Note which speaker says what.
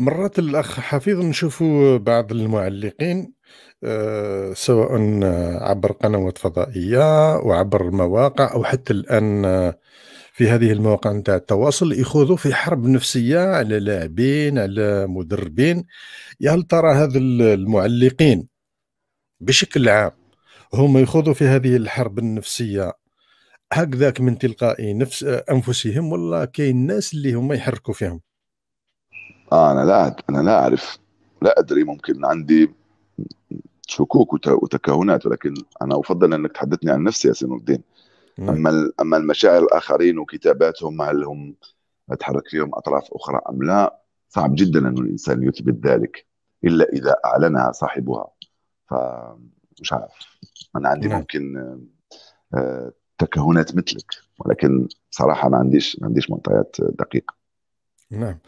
Speaker 1: مرات الأخ حفيظ نشوف بعض المعلقين آه، سواء عبر قنوات فضائية وعبر مواقع أو حتى الآن آه، في هذه المواقع نتاع التواصل يخوضوا في حرب نفسية على لاعبين على مدربين يا هل ترى هذا المعلقين بشكل عام هم يخوضوا في هذه الحرب النفسية هكذاك من تلقاء نفس آه، أنفسهم ولا كاين الناس اللي هما يحركوا فيهم آه
Speaker 2: انا لا انا لا اعرف لا ادري ممكن عندي شكوك وتكهنات ولكن انا افضل انك تحدثني عن نفسي يا سين الدين اما اما المشاعر الاخرين وكتاباتهم هل هم تحرك فيهم اطراف اخرى ام لا صعب جدا أن الانسان يثبت ذلك الا اذا اعلنها صاحبها فمش عارف انا عندي مم. نعم. ممكن آه، تكهنات مثلك ولكن صراحه ما عنديش ما عنديش معطيات دقيقه نعم